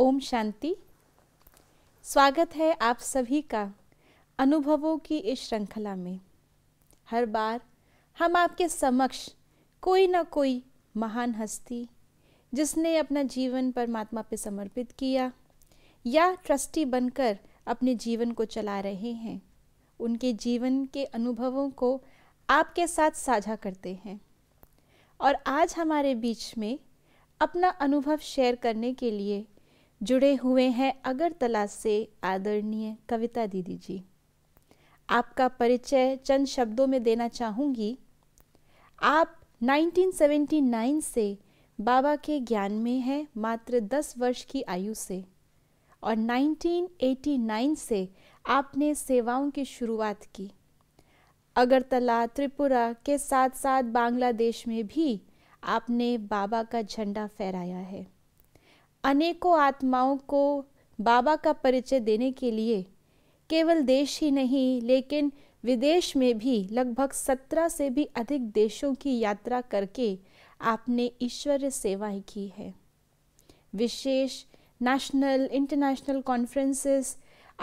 ओम शांति स्वागत है आप सभी का अनुभवों की इस श्रृंखला में हर बार हम आपके समक्ष कोई ना कोई महान हस्ती जिसने अपना जीवन परमात्मा पे समर्पित किया या ट्रस्टी बनकर अपने जीवन को चला रहे हैं उनके जीवन के अनुभवों को आपके साथ साझा करते हैं और आज हमारे बीच में अपना अनुभव शेयर करने के लिए जुड़े हुए हैं अगरतला से आदरणीय कविता दीदी जी आपका परिचय चंद शब्दों में देना चाहूंगी आप 1979 से बाबा के ज्ञान में हैं मात्र 10 वर्ष की आयु से और 1989 से आपने सेवाओं की शुरुआत की अगरतला त्रिपुरा के साथ साथ बांग्लादेश में भी आपने बाबा का झंडा फहराया है अनेकों आत्माओं को बाबा का परिचय देने के लिए केवल देश ही नहीं लेकिन विदेश में भी लगभग सत्रह से भी अधिक देशों की यात्रा करके आपने ईश्वर सेवाएं की है विशेष नेशनल इंटरनेशनल कॉन्फ्रेंसेस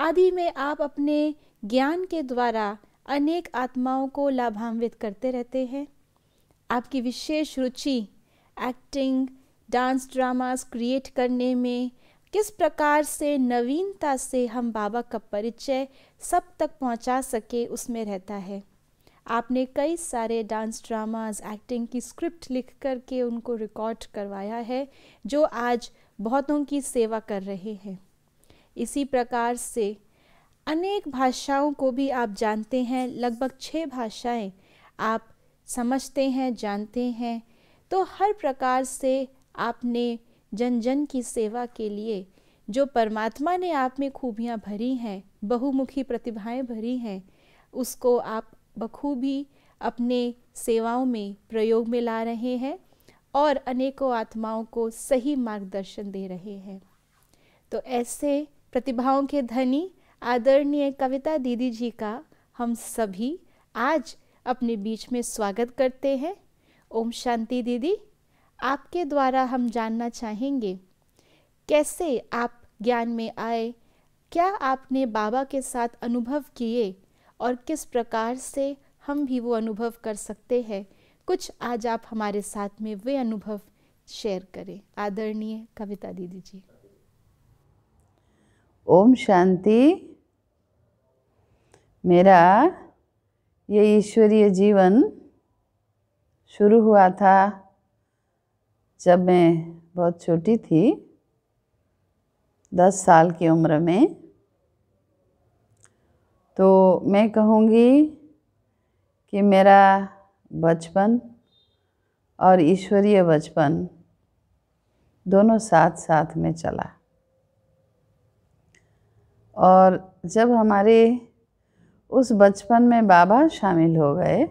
आदि में आप अपने ज्ञान के द्वारा अनेक आत्माओं को लाभान्वित करते रहते हैं आपकी विशेष रुचि एक्टिंग डांस ड्रामास क्रिएट करने में किस प्रकार से नवीनता से हम बाबा का परिचय सब तक पहुंचा सके उसमें रहता है आपने कई सारे डांस ड्रामास एक्टिंग की स्क्रिप्ट लिख करके उनको रिकॉर्ड करवाया है जो आज बहुतों की सेवा कर रहे हैं इसी प्रकार से अनेक भाषाओं को भी आप जानते हैं लगभग छः भाषाएं आप समझते हैं जानते हैं तो हर प्रकार से आपने जन जन की सेवा के लिए जो परमात्मा ने आप में खूबियाँ भरी हैं बहुमुखी प्रतिभाएं भरी हैं उसको आप बखूबी अपने सेवाओं में प्रयोग में ला रहे हैं और अनेकों आत्माओं को सही मार्गदर्शन दे रहे हैं तो ऐसे प्रतिभाओं के धनी आदरणीय कविता दीदी जी का हम सभी आज अपने बीच में स्वागत करते हैं ओम शांति दीदी आपके द्वारा हम जानना चाहेंगे कैसे आप ज्ञान में आए क्या आपने बाबा के साथ अनुभव किए और किस प्रकार से हम भी वो अनुभव कर सकते हैं कुछ आज आप हमारे साथ में वे अनुभव शेयर करें आदरणीय कविता दीदी जी ओम शांति मेरा ये ईश्वरीय जीवन शुरू हुआ था जब मैं बहुत छोटी थी दस साल की उम्र में तो मैं कहूँगी कि मेरा बचपन और ईश्वरीय बचपन दोनों साथ साथ में चला और जब हमारे उस बचपन में बाबा शामिल हो गए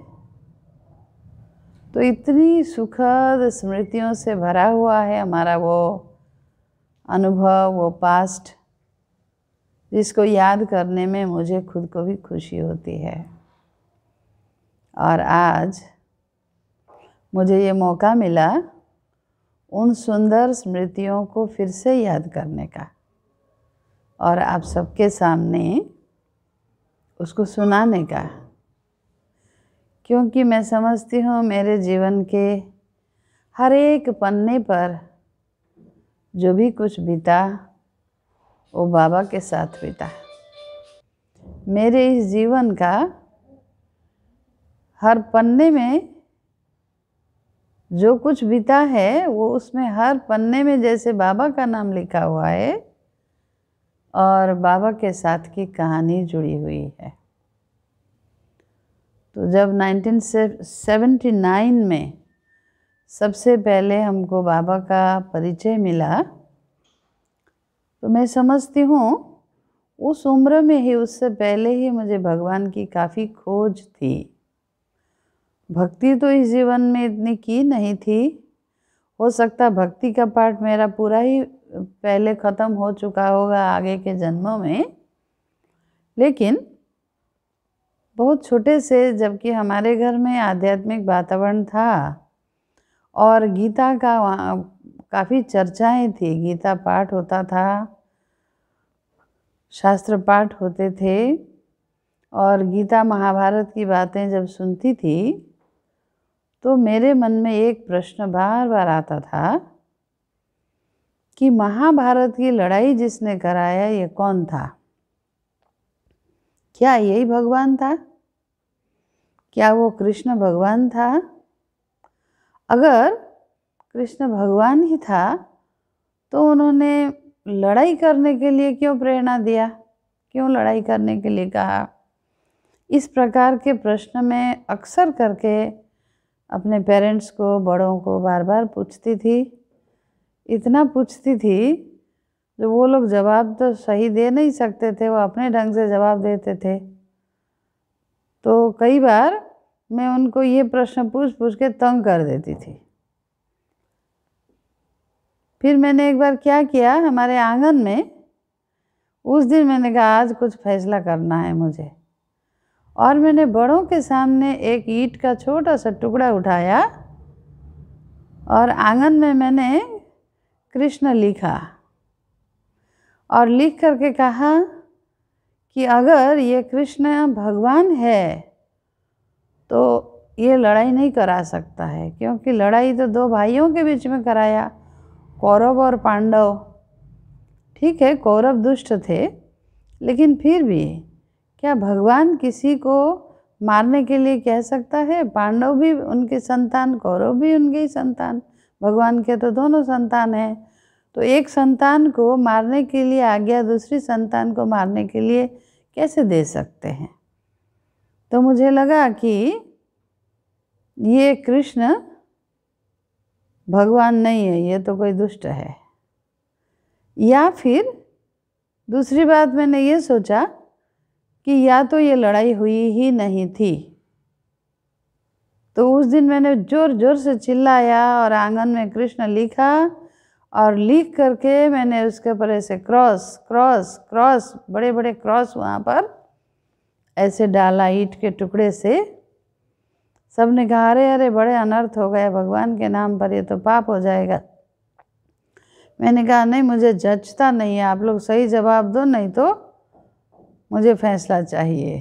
तो इतनी सुखद स्मृतियों से भरा हुआ है हमारा वो अनुभव वो पास्ट जिसको याद करने में मुझे खुद को भी खुशी होती है और आज मुझे ये मौका मिला उन सुंदर स्मृतियों को फिर से याद करने का और आप सबके सामने उसको सुनाने का क्योंकि मैं समझती हूँ मेरे जीवन के हर एक पन्ने पर जो भी कुछ बीता वो बाबा के साथ बीता मेरे इस जीवन का हर पन्ने में जो कुछ बीता है वो उसमें हर पन्ने में जैसे बाबा का नाम लिखा हुआ है और बाबा के साथ की कहानी जुड़ी हुई है तो जब 1979 में सबसे पहले हमको बाबा का परिचय मिला तो मैं समझती हूँ उस उम्र में ही उससे पहले ही मुझे भगवान की काफ़ी खोज थी भक्ति तो इस जीवन में इतनी की नहीं थी हो सकता भक्ति का पार्ट मेरा पूरा ही पहले ख़त्म हो चुका होगा आगे के जन्मों में लेकिन बहुत छोटे से जबकि हमारे घर में आध्यात्मिक वातावरण था और गीता का काफ़ी चर्चाएं थी गीता पाठ होता था शास्त्र पाठ होते थे और गीता महाभारत की बातें जब सुनती थी तो मेरे मन में एक प्रश्न बार बार आता था कि महाभारत की लड़ाई जिसने कराया ये कौन था क्या यही भगवान था क्या वो कृष्ण भगवान था अगर कृष्ण भगवान ही था तो उन्होंने लड़ाई करने के लिए क्यों प्रेरणा दिया क्यों लड़ाई करने के लिए कहा इस प्रकार के प्रश्न में अक्सर करके अपने पेरेंट्स को बड़ों को बार बार पूछती थी इतना पूछती थी जो वो लोग जवाब तो सही दे नहीं सकते थे वो अपने ढंग से जवाब देते थे तो कई बार मैं उनको ये प्रश्न पूछ पूछ के तंग कर देती थी फिर मैंने एक बार क्या किया हमारे आंगन में उस दिन मैंने कहा आज कुछ फैसला करना है मुझे और मैंने बड़ों के सामने एक ईट का छोटा सा टुकड़ा उठाया और आंगन में मैंने कृष्ण लिखा और लिख करके कहा कि अगर ये कृष्ण भगवान है तो ये लड़ाई नहीं करा सकता है क्योंकि लड़ाई तो दो भाइयों के बीच में कराया कौरव और पांडव ठीक है कौरव दुष्ट थे लेकिन फिर भी क्या भगवान किसी को मारने के लिए कह सकता है पांडव भी उनके संतान कौरव भी उनके ही संतान भगवान के तो दोनों संतान हैं तो एक संतान को मारने के लिए आज्ञा दूसरी संतान को मारने के लिए कैसे दे सकते हैं तो मुझे लगा कि ये कृष्ण भगवान नहीं है ये तो कोई दुष्ट है या फिर दूसरी बात मैंने ये सोचा कि या तो ये लड़ाई हुई ही नहीं थी तो उस दिन मैंने ज़ोर ज़ोर से चिल्लाया और आंगन में कृष्ण लिखा और लिख करके मैंने उसके ऊपर ऐसे क्रॉस क्रॉस क्रॉस बड़े बड़े क्रॉस वहाँ पर ऐसे डाला ईट के टुकड़े से सब ने कहा अरे अरे बड़े अनर्थ हो गए भगवान के नाम पर ये तो पाप हो जाएगा मैंने कहा नहीं मुझे जचता नहीं है आप लोग सही जवाब दो नहीं तो मुझे फैसला चाहिए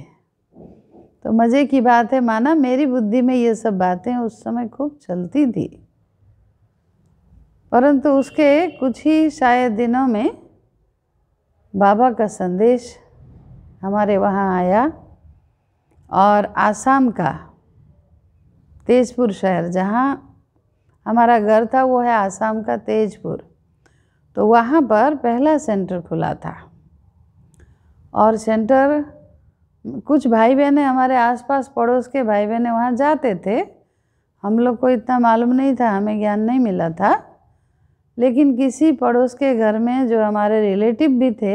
तो मज़े की बात है माना मेरी बुद्धि में ये सब बातें उस समय खूब चलती थी परंतु उसके कुछ ही शायद दिनों में बाबा का संदेश हमारे वहाँ आया और आसाम का तेजपुर शहर जहाँ हमारा घर था वो है आसाम का तेजपुर तो वहाँ पर पहला सेंटर खुला था और सेंटर कुछ भाई बहनें हमारे आसपास पड़ोस के भाई बहनें वहाँ जाते थे हम लोग को इतना मालूम नहीं था हमें ज्ञान नहीं मिला था लेकिन किसी पड़ोस के घर में जो हमारे रिलेटिव भी थे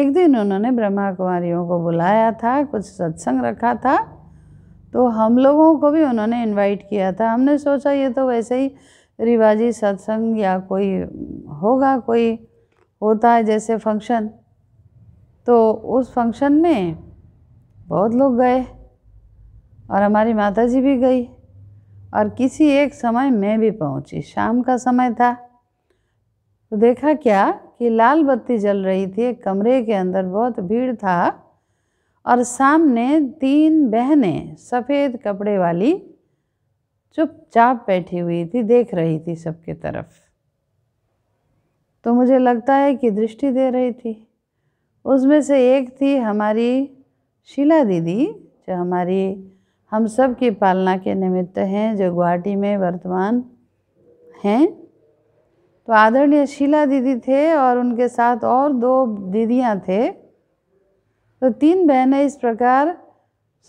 एक दिन उन्होंने ब्रह्मा कुमारियों को बुलाया था कुछ सत्संग रखा था तो हम लोगों को भी उन्होंने इनवाइट किया था हमने सोचा ये तो वैसे ही रिवाजी सत्संग या कोई होगा कोई होता है जैसे फंक्शन तो उस फंक्शन में बहुत लोग गए और हमारी माता जी भी गई और किसी एक समय मैं भी पहुंची शाम का समय था तो देखा क्या कि लाल बत्ती जल रही थी कमरे के अंदर बहुत भीड़ था और सामने तीन बहनें सफ़ेद कपड़े वाली चुपचाप बैठी हुई थी देख रही थी सबके तरफ तो मुझे लगता है कि दृष्टि दे रही थी उसमें से एक थी हमारी शीला दीदी जो हमारी हम सब की पालना के निमित्त हैं जो गुवाहाटी में वर्तमान हैं तो आदरणीय शीला दीदी थे और उनके साथ और दो दीदियाँ थे तो तीन बहनें इस प्रकार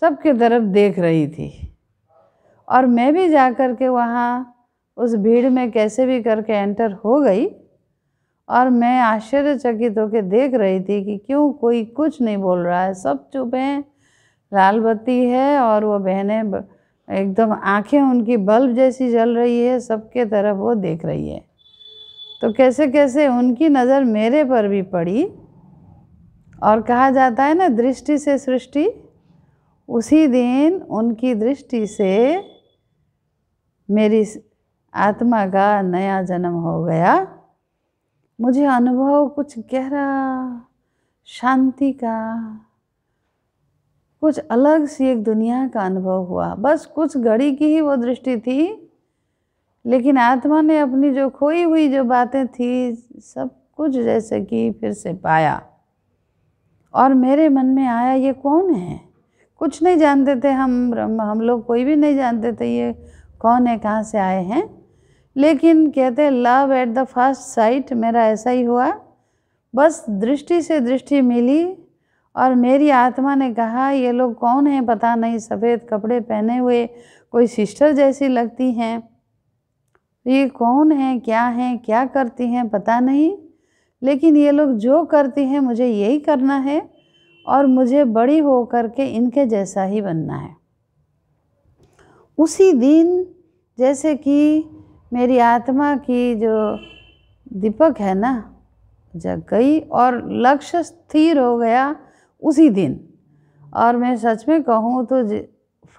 सबके तरफ देख रही थी और मैं भी जा कर के वहाँ उस भीड़ में कैसे भी करके एंटर हो गई और मैं आश्चर्यचकित होकर देख रही थी कि क्यों कोई कुछ नहीं बोल रहा है सब चुप हैं लाल बत्ती है और वो बहनें एकदम आंखें उनकी बल्ब जैसी जल रही है सबके तरफ वो देख रही है तो कैसे कैसे उनकी नज़र मेरे पर भी पड़ी और कहा जाता है ना दृष्टि से सृष्टि उसी दिन उनकी दृष्टि से मेरी आत्मा का नया जन्म हो गया मुझे अनुभव कुछ गहरा शांति का कुछ अलग सी एक दुनिया का अनुभव हुआ बस कुछ घड़ी की ही वो दृष्टि थी लेकिन आत्मा ने अपनी जो खोई हुई जो बातें थी सब कुछ जैसे कि फिर से पाया और मेरे मन में आया ये कौन है कुछ नहीं जानते थे हम हम लोग कोई भी नहीं जानते थे ये कौन है कहाँ से आए हैं लेकिन कहते love at the first sight मेरा ऐसा ही हुआ बस दृष्टि से दृष्टि मिली और मेरी आत्मा ने कहा ये लोग कौन हैं पता नहीं सफ़ेद कपड़े पहने हुए कोई सिस्टर जैसी लगती हैं तो ये कौन है क्या है क्या करती हैं पता नहीं लेकिन ये लोग जो करती हैं मुझे यही करना है और मुझे बड़ी हो कर के इनके जैसा ही बनना है उसी दिन जैसे कि मेरी आत्मा की जो दीपक है ना जग गई और लक्ष्य स्थिर हो गया उसी दिन और मैं सच में कहूँ तो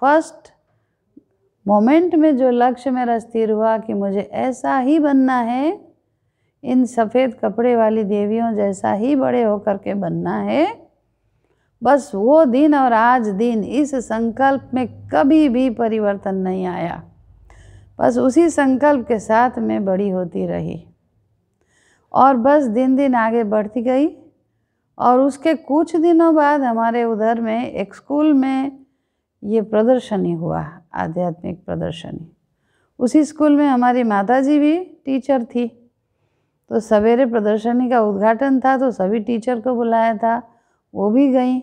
फर्स्ट मोमेंट में जो लक्ष्य मेरा स्थिर हुआ कि मुझे ऐसा ही बनना है इन सफ़ेद कपड़े वाली देवियों जैसा ही बड़े होकर के बनना है बस वो दिन और आज दिन इस संकल्प में कभी भी परिवर्तन नहीं आया बस उसी संकल्प के साथ मैं बड़ी होती रही और बस दिन दिन आगे बढ़ती गई और उसके कुछ दिनों बाद हमारे उधर में एक स्कूल में ये प्रदर्शनी हुआ आध्यात्मिक प्रदर्शनी उसी स्कूल में हमारी माता जी भी टीचर थी तो सवेरे प्रदर्शनी का उद्घाटन था तो सभी टीचर को बुलाया था वो भी गई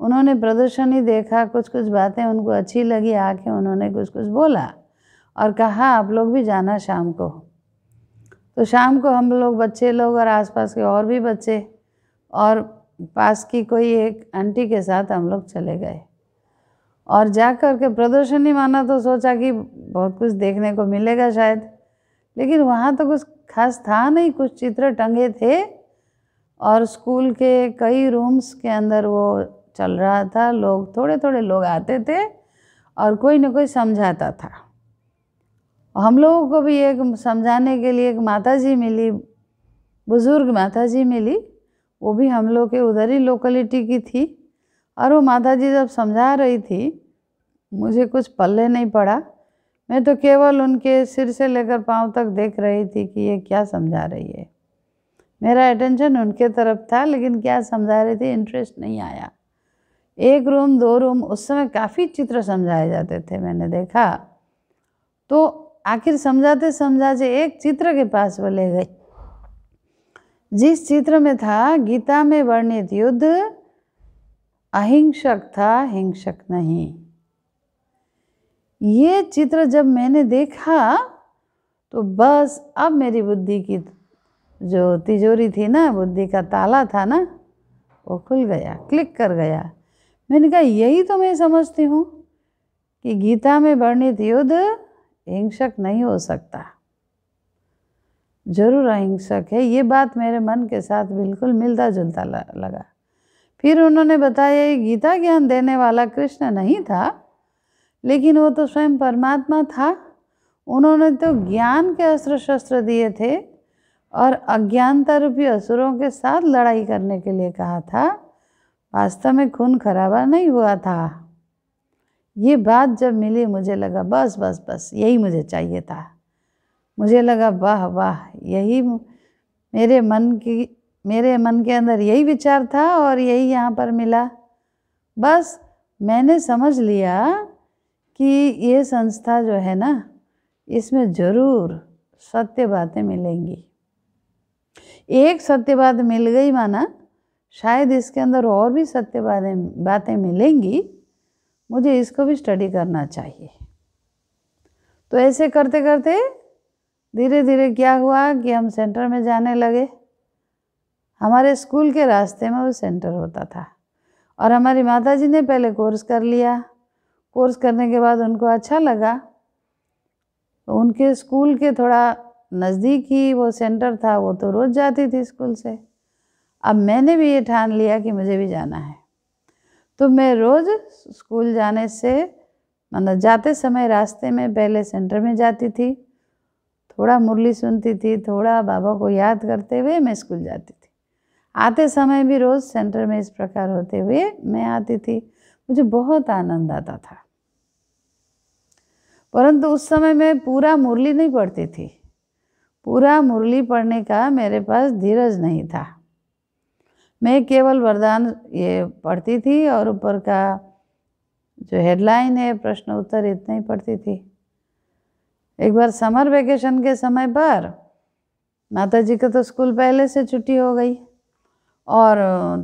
उन्होंने प्रदर्शनी देखा कुछ कुछ बातें उनको अच्छी लगी आके उन्होंने कुछ कुछ बोला और कहा आप लोग भी जाना शाम को तो शाम को हम लोग बच्चे लोग और आसपास के और भी बच्चे और पास की कोई एक आंटी के साथ हम लोग चले गए और जा कर के प्रदर्शनी माना तो सोचा कि बहुत कुछ देखने को मिलेगा शायद लेकिन वहाँ तो कुछ खास था नहीं कुछ चित्र टंगे थे और स्कूल के कई रूम्स के अंदर वो चल रहा था लोग थोड़े थोड़े लोग आते थे और कोई ना कोई समझाता था हम लोगों को भी एक समझाने के लिए एक माता जी मिली बुज़ुर्ग माता जी मिली वो भी हम लोग के उधर ही लोकलिटी की थी और वो माता जी जब समझा रही थी मुझे कुछ पल्ले नहीं पड़ा मैं तो केवल उनके सिर से लेकर पाँव तक देख रही थी कि ये क्या समझा रही है मेरा अटेंशन उनके तरफ था लेकिन क्या समझा रही थी इंटरेस्ट नहीं आया एक रूम दो रूम उस समय काफ़ी चित्र समझाए जाते थे मैंने देखा तो आखिर समझाते समझाते एक चित्र के पास वो ले गई जिस चित्र में था गीता में वर्णित युद्ध अहिंसक था हिंसक नहीं ये चित्र जब मैंने देखा तो बस अब मेरी बुद्धि की जो तिजोरी थी ना बुद्धि का ताला था ना वो खुल गया क्लिक कर गया मैंने कहा यही तो मैं समझती हूँ कि गीता में वर्णित युद्ध हिंसक नहीं हो सकता जरूर अहिंसक है ये बात मेरे मन के साथ बिल्कुल मिलता जुलता लगा फिर उन्होंने बताया ये गीता ज्ञान देने वाला कृष्ण नहीं था लेकिन वो तो स्वयं परमात्मा था उन्होंने तो ज्ञान के अस्त्र शस्त्र दिए थे और अज्ञानता रूपी असुरों के साथ लड़ाई करने के लिए कहा था वास्तव में खून खराबा नहीं हुआ था ये बात जब मिली मुझे लगा बस बस बस यही मुझे चाहिए था मुझे लगा वाह वाह यही मेरे मन की मेरे मन के अंदर यही विचार था और यही यहाँ पर मिला बस मैंने समझ लिया कि ये संस्था जो है ना इसमें ज़रूर सत्य बातें मिलेंगी एक सत्य बात मिल गई माना शायद इसके अंदर और भी सत्य बातें बातें मिलेंगी मुझे इसको भी स्टडी करना चाहिए तो ऐसे करते करते धीरे धीरे क्या हुआ कि हम सेंटर में जाने लगे हमारे स्कूल के रास्ते में वो सेंटर होता था और हमारी माता जी ने पहले कोर्स कर लिया कोर्स करने के बाद उनको अच्छा लगा तो उनके स्कूल के थोड़ा नज़दीक ही वो सेंटर था वो तो रोज़ जाती थी स्कूल से अब मैंने भी ये ठान लिया कि मुझे भी जाना है तो मैं रोज़ स्कूल जाने से मतलब जाते समय रास्ते में पहले सेंटर में जाती थी थोड़ा मुरली सुनती थी थोड़ा बाबा को याद करते हुए मैं स्कूल जाती थी आते समय भी रोज़ सेंटर में इस प्रकार होते हुए मैं आती थी मुझे बहुत आनंद आता था परंतु उस समय मैं पूरा मुरली नहीं पढ़ती थी पूरा मुरली पढ़ने का मेरे पास धीरज नहीं था मैं केवल वरदान ये पढ़ती थी और ऊपर का जो हेडलाइन है प्रश्न उत्तर इतना ही पढ़ती थी एक बार समर वेकेशन के समय पर माता जी का तो स्कूल पहले से छुट्टी हो गई और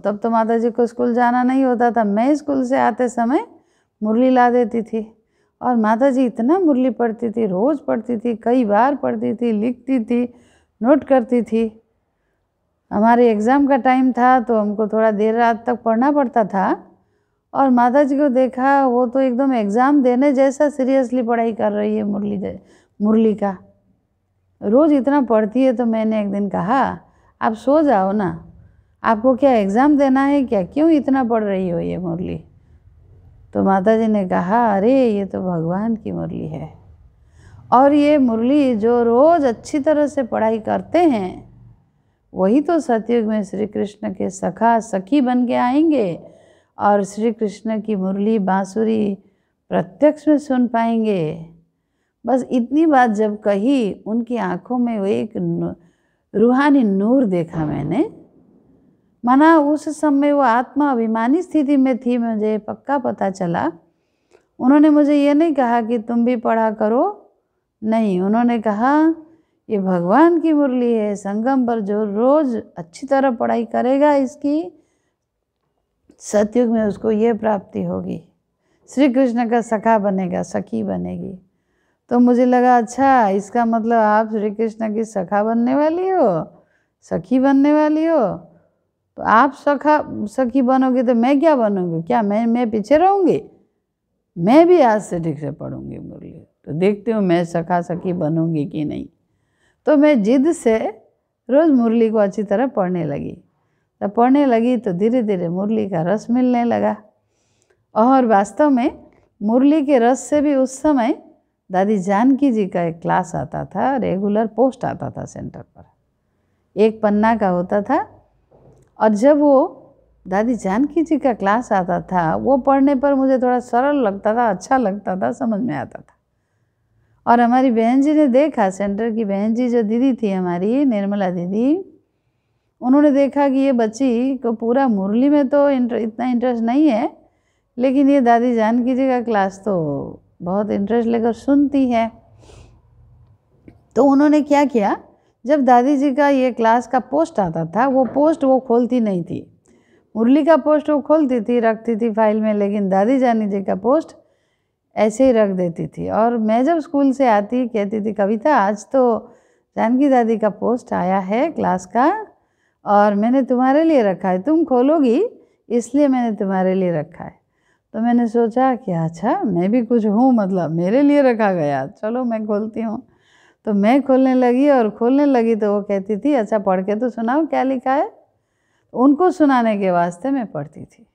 तब तो माता जी को स्कूल जाना नहीं होता था मैं स्कूल से आते समय मुरली ला देती थी और माता जी इतना मुरली पढ़ती थी रोज़ पढ़ती थी कई बार पढ़ती थी लिखती थी नोट करती थी हमारे एग्ज़ाम का टाइम था तो हमको थोड़ा देर रात तक पढ़ना पड़ता था और माता जी को देखा वो तो एकदम एग्ज़ाम देने जैसा सीरियसली पढ़ाई कर रही है मुरली मुरली का रोज़ इतना पढ़ती है तो मैंने एक दिन कहा आप सो जाओ ना आपको क्या एग्ज़ाम देना है क्या क्यों इतना पढ़ रही हो ये मुरली तो माता जी ने कहा अरे ये तो भगवान की मुरली है और ये मुरली जो रोज़ अच्छी तरह से पढ़ाई करते हैं वही तो सतयुग में श्री कृष्ण के सखा सखी बन के आएंगे और श्री कृष्ण की मुरली बाँसुरी प्रत्यक्ष में सुन पाएंगे बस इतनी बात जब कही उनकी आंखों में वो एक रूहानी नूर देखा मैंने माना उस समय वो आत्मा अभिमानी स्थिति में थी मुझे पक्का पता चला उन्होंने मुझे ये नहीं कहा कि तुम भी पढ़ा करो नहीं उन्होंने कहा ये भगवान की मुरली है संगम पर जो रोज़ अच्छी तरह पढ़ाई करेगा इसकी सतयुग में उसको ये प्राप्ति होगी श्री कृष्ण का सखा बनेगा सखी बनेगी तो मुझे लगा अच्छा इसका मतलब आप श्री कृष्ण की सखा बनने वाली हो सखी बनने वाली हो तो आप सखा सखी बनोगे तो मैं क्या बनूंगी क्या मैं मैं पीछे रहूँगी मैं भी आज से ठीक से पढ़ूंगी मुरली तो देखती हूँ मैं सखा सखी बनूंगी कि नहीं तो मैं जिद से रोज़ मुरली को अच्छी तरह पढ़ने लगी तो पढ़ने लगी तो धीरे धीरे मुरली का रस मिलने लगा और वास्तव में मुरली के रस से भी उस समय दादी जानकी जी का एक क्लास आता था रेगुलर पोस्ट आता था सेंटर पर एक पन्ना का होता था और जब वो दादी जानकी जी का क्लास आता था वो पढ़ने पर मुझे थोड़ा सरल लगता था अच्छा लगता था समझ में आता था और हमारी बहन जी ने देखा सेंटर की बहन जी जो दीदी थी हमारी निर्मला दीदी उन्होंने देखा कि ये बच्ची को पूरा मुरली में तो इंटर, इतना इंटरेस्ट नहीं है लेकिन ये दादी जानकी जी का क्लास तो बहुत इंटरेस्ट लेकर सुनती है तो उन्होंने क्या किया जब दादी जी का ये क्लास का पोस्ट आता था वो पोस्ट वो खोलती नहीं थी मुरली का पोस्ट वो खोलती थी रखती थी फाइल में लेकिन दादी जानी जी का पोस्ट ऐसे ही रख देती थी और मैं जब स्कूल से आती कहती थी कविता आज तो जानकी दादी का पोस्ट आया है क्लास का और मैंने तुम्हारे लिए रखा है तुम खोलोगी इसलिए मैंने तुम्हारे लिए रखा है तो मैंने सोचा कि अच्छा मैं भी कुछ हूँ मतलब मेरे लिए रखा गया चलो मैं खोलती हूँ तो मैं खोलने लगी और खोलने लगी तो वो कहती थी अच्छा पढ़ के तो सुनाओ क्या लिखा है तो उनको सुनाने के वास्ते मैं पढ़ती थी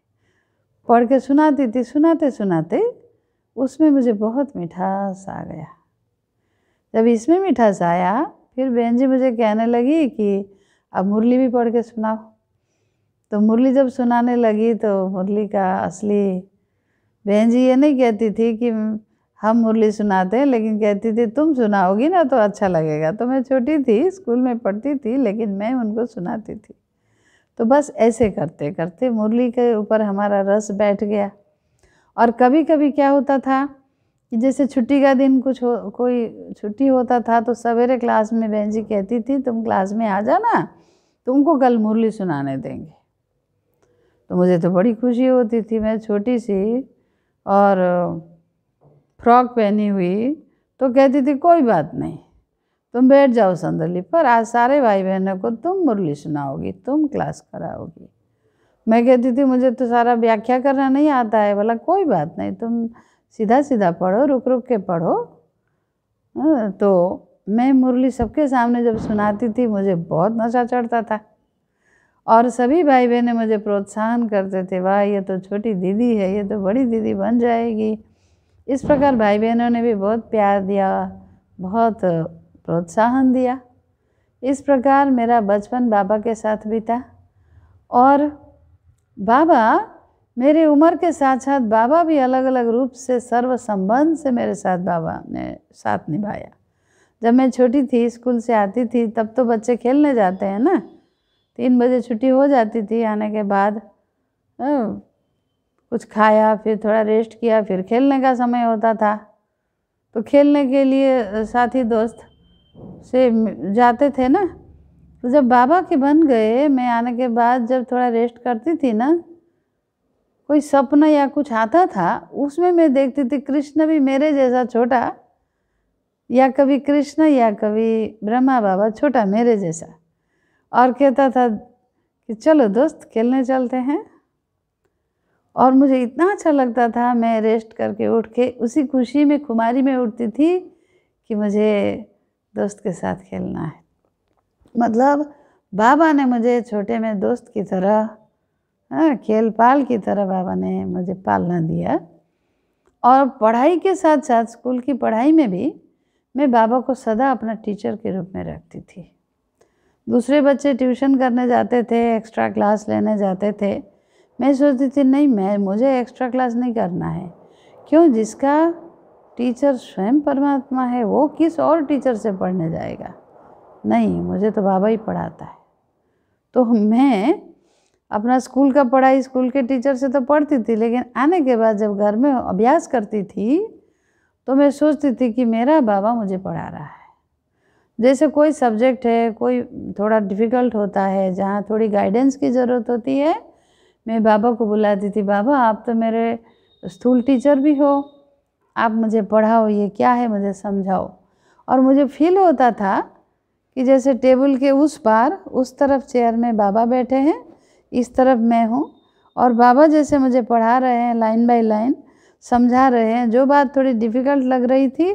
पढ़ के सुनाती थी सुनाते सुनाते उसमें मुझे बहुत मिठास आ गया जब इसमें मिठास आया फिर बहन जी मुझे कहने लगी कि अब मुरली भी पढ़ के सुनाओ तो मुरली जब सुनाने लगी तो मुरली का असली बहन जी ये नहीं कहती थी कि हम मुरली सुनाते हैं लेकिन कहती थी तुम सुनाओगी ना तो अच्छा लगेगा तो मैं छोटी थी स्कूल में पढ़ती थी लेकिन मैं उनको सुनाती थी तो बस ऐसे करते करते मुरली के ऊपर हमारा रस बैठ गया और कभी कभी क्या होता था कि जैसे छुट्टी का दिन कुछ हो कोई छुट्टी होता था तो सवेरे क्लास में बहन जी कहती थी तुम क्लास में आ जाना तुमको तो कल मुरली सुनाने देंगे तो मुझे तो बड़ी खुशी होती थी मैं छोटी सी और फ्रॉक पहनी हुई तो कहती थी कोई बात नहीं तुम बैठ जाओ संदली पर आज सारे भाई बहनों को तुम मुरली सुनाओगी तुम क्लास कराओगी मैं कहती थी मुझे तो सारा व्याख्या करना नहीं आता है बोला कोई बात नहीं तुम सीधा सीधा पढ़ो रुक रुक के पढ़ो हाँ, तो मैं मुरली सबके सामने जब सुनाती थी मुझे बहुत नशा चढ़ता था और सभी भाई बहनें मुझे प्रोत्साहन करते थे वाह ये तो छोटी दीदी है ये तो बड़ी दीदी बन जाएगी इस प्रकार भाई बहनों ने भी बहुत प्यार दिया बहुत प्रोत्साहन दिया इस प्रकार मेरा बचपन बाबा के साथ बीता और बाबा मेरी उम्र के साथ साथ बाबा भी अलग अलग रूप से सर्व संबंध से मेरे साथ बाबा ने साथ निभाया जब मैं छोटी थी स्कूल से आती थी तब तो बच्चे खेलने जाते हैं ना तीन बजे छुट्टी हो जाती थी आने के बाद हाँ, कुछ खाया फिर थोड़ा रेस्ट किया फिर खेलने का समय होता था तो खेलने के लिए साथी दोस्त से जाते थे ना तो जब बाबा के बन गए मैं आने के बाद जब थोड़ा रेस्ट करती थी ना कोई सपना या कुछ आता था उसमें मैं देखती थी कृष्ण भी मेरे जैसा छोटा या कभी कृष्ण या कभी ब्रह्मा बाबा छोटा मेरे जैसा और कहता था कि चलो दोस्त खेलने चलते हैं और मुझे इतना अच्छा लगता था मैं रेस्ट करके उठ के उसी खुशी में खुमारी में उठती थी कि मुझे दोस्त के साथ खेलना है मतलब बाबा ने मुझे छोटे में दोस्त की तरह हाँ खेल पाल की तरह बाबा ने मुझे पालना दिया और पढ़ाई के साथ साथ स्कूल की पढ़ाई में भी मैं बाबा को सदा अपना टीचर के रूप में रखती थी दूसरे बच्चे ट्यूशन करने जाते थे एक्स्ट्रा क्लास लेने जाते थे मैं सोचती थी नहीं मैं मुझे एक्स्ट्रा क्लास नहीं करना है क्यों जिसका टीचर स्वयं परमात्मा है वो किस और टीचर से पढ़ने जाएगा नहीं मुझे तो बाबा ही पढ़ाता है तो मैं अपना स्कूल का पढ़ाई स्कूल के टीचर से तो पढ़ती थी लेकिन आने के बाद जब घर में अभ्यास करती थी तो मैं सोचती थी कि मेरा बाबा मुझे पढ़ा रहा है जैसे कोई सब्जेक्ट है कोई थोड़ा डिफ़िकल्ट होता है जहाँ थोड़ी गाइडेंस की ज़रूरत होती है मैं बाबा को बुलाती थी बाबा आप तो मेरे स्कूल टीचर भी हो आप मुझे पढ़ाओ ये क्या है मुझे समझाओ और मुझे फील होता था कि जैसे टेबल के उस पार उस तरफ चेयर में बाबा बैठे हैं इस तरफ मैं हूँ और बाबा जैसे मुझे पढ़ा रहे हैं लाइन बाय लाइन समझा रहे हैं जो बात थोड़ी डिफ़िकल्ट लग रही थी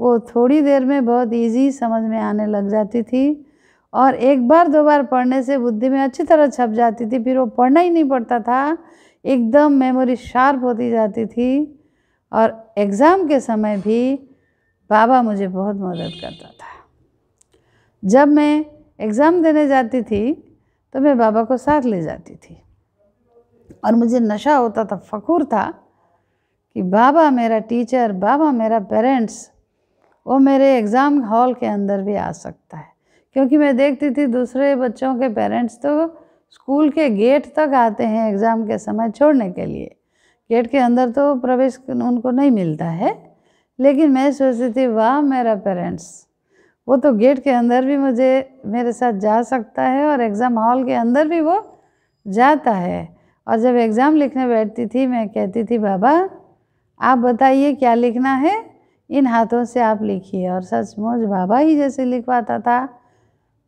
वो थोड़ी देर में बहुत इजी समझ में आने लग जाती थी और एक बार दो बार पढ़ने से बुद्धि में अच्छी तरह छप जाती थी फिर वो पढ़ना ही नहीं पड़ता था एकदम मेमोरी शार्प होती जाती थी और एग्ज़ाम के समय भी बाबा मुझे बहुत मदद करता था जब मैं एग्ज़ाम देने जाती थी तो मैं बाबा को साथ ले जाती थी और मुझे नशा होता था फ़खूर था कि बाबा मेरा टीचर बाबा मेरा पेरेंट्स वो मेरे एग्ज़ाम हॉल के अंदर भी आ सकता है क्योंकि मैं देखती थी दूसरे बच्चों के पेरेंट्स तो स्कूल के गेट तक आते हैं एग्ज़ाम के समय छोड़ने के लिए गेट के अंदर तो प्रवेश उनको नहीं मिलता है लेकिन मैं सोचती थी वाह मेरा पेरेंट्स वो तो गेट के अंदर भी मुझे मेरे साथ जा सकता है और एग्ज़ाम हॉल के अंदर भी वो जाता है और जब एग्ज़ाम लिखने बैठती थी मैं कहती थी बाबा आप बताइए क्या लिखना है इन हाथों से आप लिखिए और सचमुच बाबा ही जैसे लिखवाता था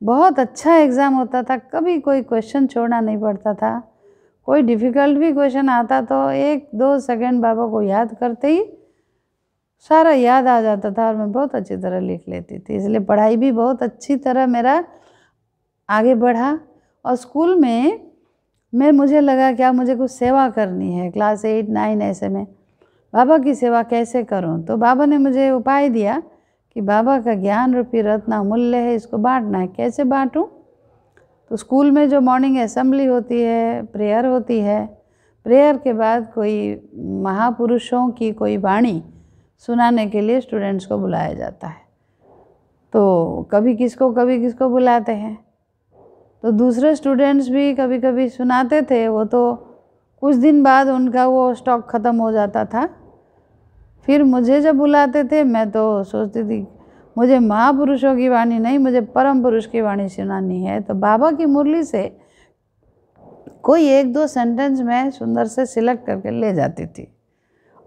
बहुत अच्छा एग्ज़ाम होता था कभी कोई क्वेश्चन छोड़ना नहीं पड़ता था कोई डिफ़िकल्ट भी क्वेश्चन आता तो एक दो सेकंड बाबा को याद करते ही सारा याद आ जाता था और मैं बहुत अच्छी तरह लिख लेती थी इसलिए पढ़ाई भी बहुत अच्छी तरह मेरा आगे बढ़ा और स्कूल में मैं मुझे लगा क्या मुझे कुछ सेवा करनी है क्लास एट नाइन ऐसे में बाबा की सेवा कैसे करूं तो बाबा ने मुझे उपाय दिया कि बाबा का ज्ञान रूपी रत्न अमूल्य है इसको बांटना है कैसे बांटूं तो स्कूल में जो मॉर्निंग असम्बली होती है प्रेयर होती है प्रेयर के बाद कोई महापुरुषों की कोई वाणी सुनाने के लिए स्टूडेंट्स को बुलाया जाता है तो कभी किसको कभी किसको बुलाते हैं तो दूसरे स्टूडेंट्स भी कभी कभी सुनाते थे वो तो कुछ दिन बाद उनका वो स्टॉक ख़त्म हो जाता था फिर मुझे जब बुलाते थे मैं तो सोचती थी मुझे महापुरुषों की वाणी नहीं मुझे परम पुरुष की वाणी सुनानी है तो बाबा की मुरली से कोई एक दो सेंटेंस मैं सुंदर से सिलेक्ट करके ले जाती थी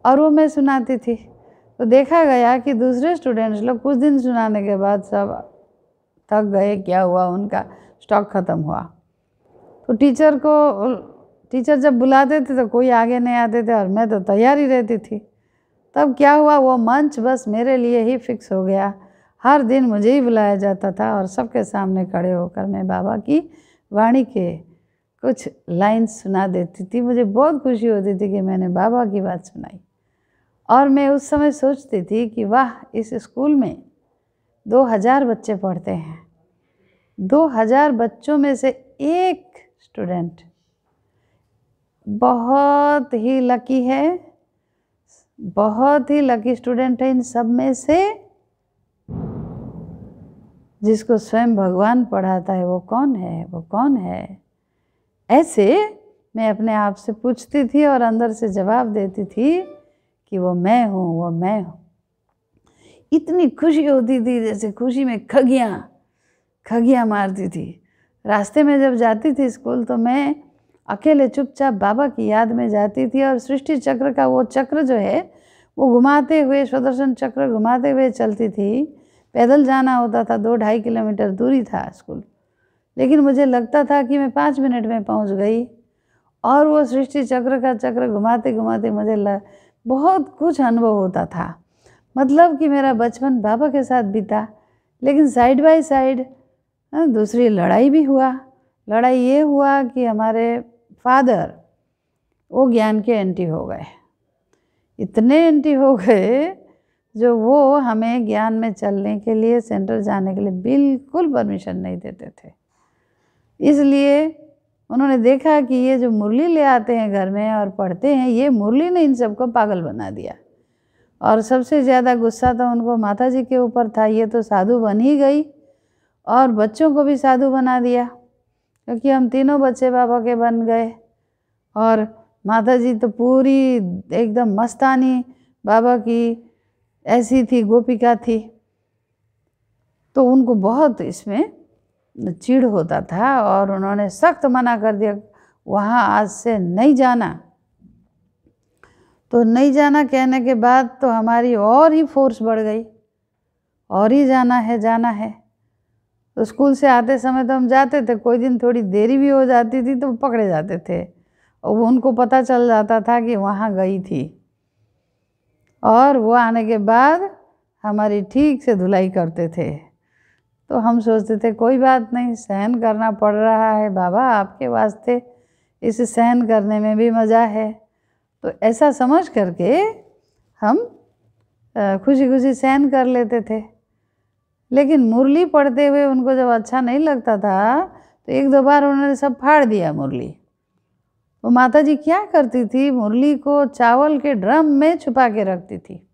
और वो मैं सुनाती थी तो देखा गया कि दूसरे स्टूडेंट्स लोग कुछ दिन सुनाने के बाद सब थक गए क्या हुआ उनका स्टॉक ख़त्म हुआ तो टीचर को टीचर जब बुलाते थे तो कोई आगे नहीं आते थे और मैं तो तैयार ही रहती थी तब क्या हुआ वो मंच बस मेरे लिए ही फिक्स हो गया हर दिन मुझे ही बुलाया जाता था और सबके सामने खड़े होकर मैं बाबा की वाणी के कुछ लाइन सुना देती थी मुझे बहुत खुशी होती थी कि मैंने बाबा की बात सुनाई और मैं उस समय सोचती थी कि वाह इस स्कूल में दो हज़ार बच्चे पढ़ते हैं दो हज़ार बच्चों में से एक स्टूडेंट बहुत ही लकी है बहुत ही लकी स्टूडेंट है इन सब में से जिसको स्वयं भगवान पढ़ाता है वो कौन है वो कौन है ऐसे मैं अपने आप से पूछती थी और अंदर से जवाब देती थी कि वो मैं हूँ वो मैं हूँ इतनी खुशी होती थी जैसे खुशी में खगियाँ खगियाँ मारती थी रास्ते में जब जाती थी स्कूल तो मैं अकेले चुपचाप बाबा की याद में जाती थी और सृष्टि चक्र का वो चक्र जो है वो घुमाते हुए स्वदर्शन चक्र घुमाते हुए चलती थी पैदल जाना होता था दो ढाई किलोमीटर दूरी था स्कूल लेकिन मुझे लगता था कि मैं पाँच मिनट में पहुंच गई और वो सृष्टि चक्र का चक्र घुमाते घुमाते मुझे ल बहुत कुछ अनुभव होता था मतलब कि मेरा बचपन बाबा के साथ बीता लेकिन साइड बाय साइड हाँ, दूसरी लड़ाई भी हुआ लड़ाई ये हुआ कि हमारे फादर वो ज्ञान के एंटी हो गए इतने एंटी हो गए जो वो हमें ज्ञान में चलने के लिए सेंटर जाने के लिए बिल्कुल परमिशन नहीं देते थे इसलिए उन्होंने देखा कि ये जो मुरली ले आते हैं घर में और पढ़ते हैं ये मुरली ने इन सबको पागल बना दिया और सबसे ज़्यादा गुस्सा तो उनको माता जी के ऊपर था ये तो साधु बन ही गई और बच्चों को भी साधु बना दिया क्योंकि हम तीनों बच्चे बाबा के बन गए और माता जी तो पूरी एकदम मस्तानी बाबा की ऐसी थी गोपिका थी तो उनको बहुत इसमें चिढ़ होता था और उन्होंने सख्त मना कर दिया वहाँ आज से नहीं जाना तो नहीं जाना कहने के बाद तो हमारी और ही फोर्स बढ़ गई और ही जाना है जाना है तो स्कूल से आते समय तो हम जाते थे कोई दिन थोड़ी देरी भी हो जाती थी तो पकड़े जाते थे और वो उनको पता चल जाता था कि वहाँ गई थी और वो आने के बाद हमारी ठीक से धुलाई करते थे तो हम सोचते थे कोई बात नहीं सहन करना पड़ रहा है बाबा आपके वास्ते इसे सहन करने में भी मज़ा है तो ऐसा समझ करके हम खुशी खुशी सहन कर लेते थे लेकिन मुरली पढ़ते हुए उनको जब अच्छा नहीं लगता था तो एक दो बार उन्होंने सब फाड़ दिया मुरली वो माता जी क्या करती थी मुरली को चावल के ड्रम में छुपा के रखती थी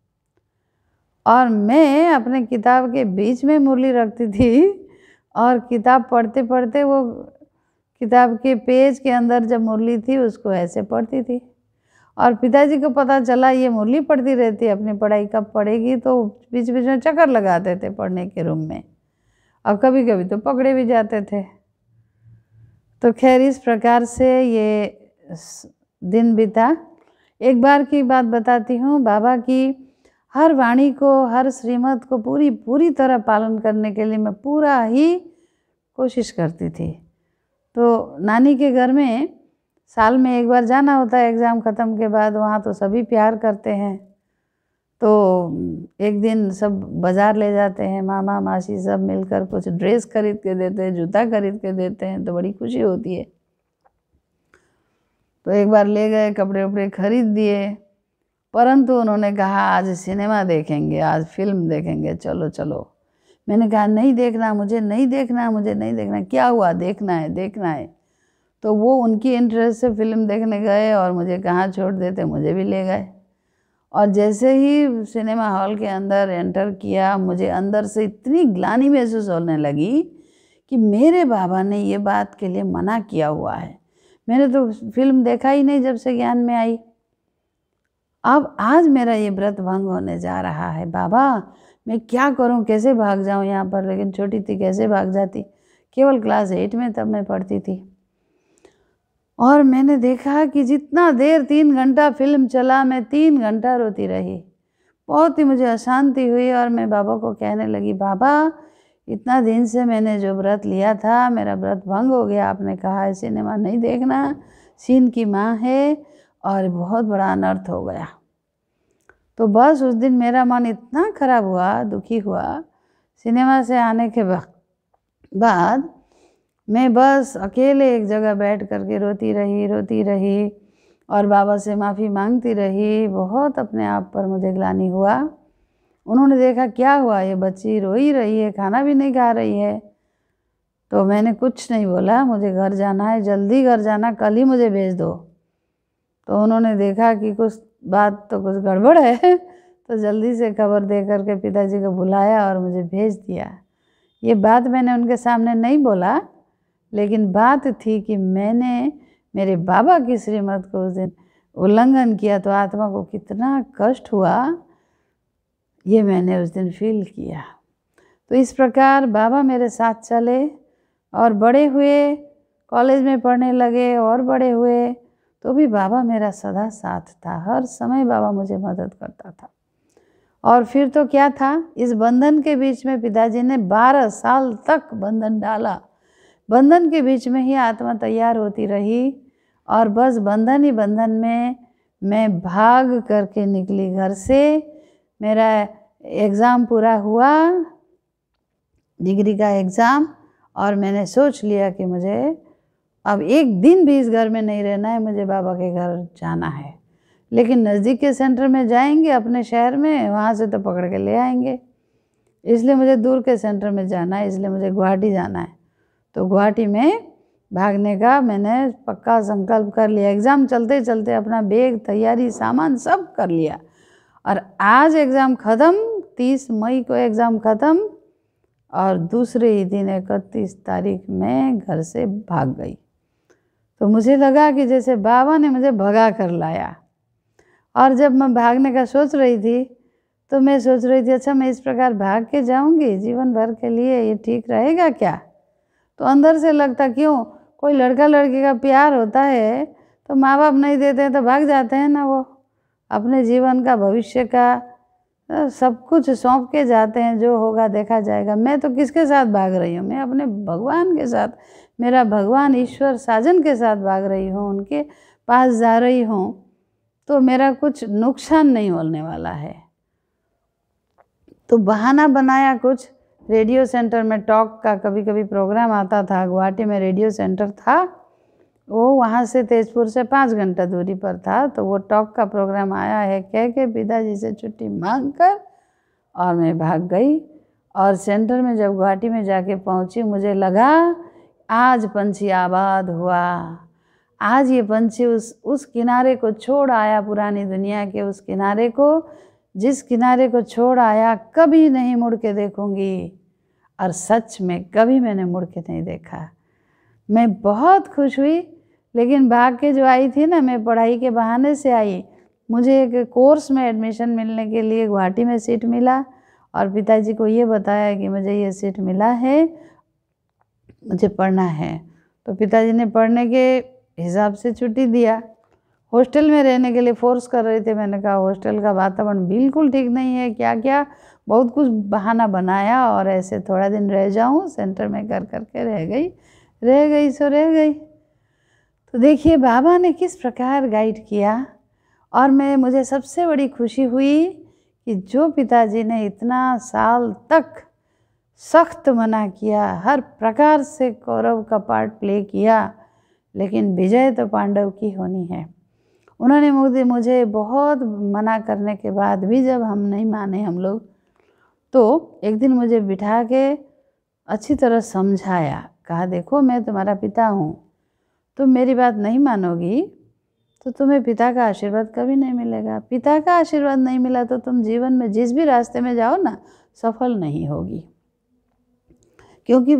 और मैं अपने किताब के बीच में मुरली रखती थी और किताब पढ़ते पढ़ते वो किताब के पेज के अंदर जब मुरली थी उसको ऐसे पढ़ती थी और पिताजी को पता चला ये मुरली पढ़ती रहती है अपनी पढ़ाई कब पढ़ेगी तो बीच बीच में चक्कर लगाते थे पढ़ने के रूम में और कभी कभी तो पकड़े भी जाते थे तो खैर इस प्रकार से ये दिन बीता एक बार की बात बताती हूँ बाबा की हर वाणी को हर श्रीमत को पूरी पूरी तरह पालन करने के लिए मैं पूरा ही कोशिश करती थी तो नानी के घर में साल में एक बार जाना होता है एग्ज़ाम ख़त्म के बाद वहाँ तो सभी प्यार करते हैं तो एक दिन सब बाज़ार ले जाते हैं मामा मासी सब मिलकर कुछ ड्रेस खरीद के देते हैं जूता खरीद के देते हैं तो बड़ी खुशी होती है तो एक बार ले गए कपड़े वपड़े खरीद दिए परंतु उन्होंने कहा आज सिनेमा देखेंगे आज फिल्म देखेंगे चलो चलो मैंने कहा नहीं देखना मुझे नहीं देखना मुझे नहीं देखना क्या हुआ देखना है देखना है तो वो उनकी इंटरेस्ट से फिल्म देखने गए और मुझे कहाँ छोड़ देते मुझे भी ले गए और जैसे ही सिनेमा हॉल के अंदर एंटर किया मुझे अंदर से इतनी ग्लानी महसूस होने लगी कि मेरे बाबा ने ये बात के लिए मना किया हुआ है मैंने तो फिल्म देखा ही नहीं जब से ज्ञान में आई अब आज मेरा ये व्रत भंग होने जा रहा है बाबा मैं क्या करूं कैसे भाग जाऊं यहाँ पर लेकिन छोटी थी कैसे भाग जाती केवल क्लास एट में तब मैं पढ़ती थी और मैंने देखा कि जितना देर तीन घंटा फिल्म चला मैं तीन घंटा रोती रही बहुत ही मुझे अशांति हुई और मैं बाबा को कहने लगी बाबा इतना दिन से मैंने जो व्रत लिया था मेरा व्रत भंग हो गया आपने कहा है सिनेमा नहीं देखना सीन की माँ है और बहुत बड़ा अनर्थ हो गया तो बस उस दिन मेरा मन इतना ख़राब हुआ दुखी हुआ सिनेमा से आने के बाद मैं बस अकेले एक जगह बैठ कर के रोती रही रोती रही और बाबा से माफ़ी मांगती रही बहुत अपने आप पर मुझे ग्लानी हुआ उन्होंने देखा क्या हुआ ये बच्ची रोई रही है खाना भी नहीं खा रही है तो मैंने कुछ नहीं बोला मुझे घर जाना है जल्दी घर जाना कल ही मुझे भेज दो तो उन्होंने देखा कि कुछ बात तो कुछ गड़बड़ है तो जल्दी से खबर दे करके पिताजी को बुलाया और मुझे भेज दिया ये बात मैंने उनके सामने नहीं बोला लेकिन बात थी कि मैंने मेरे बाबा की श्रीमत को उस दिन उल्लंघन किया तो आत्मा को कितना कष्ट हुआ ये मैंने उस दिन फील किया तो इस प्रकार बाबा मेरे साथ चले और बड़े हुए कॉलेज में पढ़ने लगे और बड़े हुए तो भी बाबा मेरा सदा साथ था हर समय बाबा मुझे मदद करता था और फिर तो क्या था इस बंधन के बीच में पिताजी ने बारह साल तक बंधन डाला बंधन के बीच में ही आत्मा तैयार होती रही और बस बंधन ही बंधन में मैं भाग करके निकली घर से मेरा एग्ज़ाम पूरा हुआ डिग्री का एग्ज़ाम और मैंने सोच लिया कि मुझे अब एक दिन भी इस घर में नहीं रहना है मुझे बाबा के घर जाना है लेकिन नज़दीक के सेंटर में जाएंगे अपने शहर में वहाँ से तो पकड़ के ले आएंगे इसलिए मुझे दूर के सेंटर में जाना है इसलिए मुझे गुवाहाटी जाना है तो गुवाहाटी में भागने का मैंने पक्का संकल्प कर लिया एग्ज़ाम चलते चलते अपना बैग तैयारी सामान सब कर लिया और आज एग्ज़ाम ख़त्म तीस मई को एग्ज़ाम ख़त्म और दूसरे ही दिन इकतीस तारीख में घर से भाग गई तो मुझे लगा कि जैसे बाबा ने मुझे भगा कर लाया और जब मैं भागने का सोच रही थी तो मैं सोच रही थी अच्छा मैं इस प्रकार भाग के जाऊंगी जीवन भर के लिए ये ठीक रहेगा क्या तो अंदर से लगता क्यों कोई लड़का लड़की का प्यार होता है तो माँ बाप नहीं देते हैं तो भाग जाते हैं ना वो अपने जीवन का भविष्य का तो सब कुछ सौंप के जाते हैं जो होगा देखा जाएगा मैं तो किसके साथ भाग रही हूँ मैं अपने भगवान के साथ मेरा भगवान ईश्वर साजन के साथ भाग रही हूँ उनके पास जा रही हूँ तो मेरा कुछ नुकसान नहीं होने वाला है तो बहाना बनाया कुछ रेडियो सेंटर में टॉक का कभी कभी प्रोग्राम आता था गुवाहाटी में रेडियो सेंटर था वो वहाँ से तेजपुर से पाँच घंटा दूरी पर था तो वो टॉक का प्रोग्राम आया है कह के पिताजी से छुट्टी मांग कर और मैं भाग गई और सेंटर में जब गुवाहाटी में जाके पहुँची मुझे लगा आज पंछी आबाद हुआ आज ये पंछी उस उस किनारे को छोड़ आया पुरानी दुनिया के उस किनारे को जिस किनारे को छोड़ आया कभी नहीं मुड़ के देखूंगी और सच में कभी मैंने मुड़ के नहीं देखा मैं बहुत खुश हुई लेकिन भाग के जो आई थी ना मैं पढ़ाई के बहाने से आई मुझे एक कोर्स में एडमिशन मिलने के लिए गुवाहाटी में सीट मिला और पिताजी को ये बताया कि मुझे ये सीट मिला है मुझे पढ़ना है तो पिताजी ने पढ़ने के हिसाब से छुट्टी दिया हॉस्टल में रहने के लिए फोर्स कर रहे थे मैंने कहा हॉस्टल का वातावरण बिल्कुल ठीक नहीं है क्या क्या बहुत कुछ बहाना बनाया और ऐसे थोड़ा दिन रह जाऊँ सेंटर में कर कर के रह गई रह गई सो रह गई तो देखिए बाबा ने किस प्रकार गाइड किया और मैं मुझे सबसे बड़ी खुशी हुई कि जो पिताजी ने इतना साल तक सख्त मना किया हर प्रकार से कौरव का पार्ट प्ले किया लेकिन विजय तो पांडव की होनी है उन्होंने मुझे मुझे बहुत मना करने के बाद भी जब हम नहीं माने हम लोग तो एक दिन मुझे बिठा के अच्छी तरह समझाया कहा देखो मैं तुम्हारा पिता हूँ तुम मेरी बात नहीं मानोगी तो तुम्हें पिता का आशीर्वाद कभी नहीं मिलेगा पिता का आशीर्वाद नहीं मिला तो तुम जीवन में जिस भी रास्ते में जाओ ना सफल नहीं होगी क्योंकि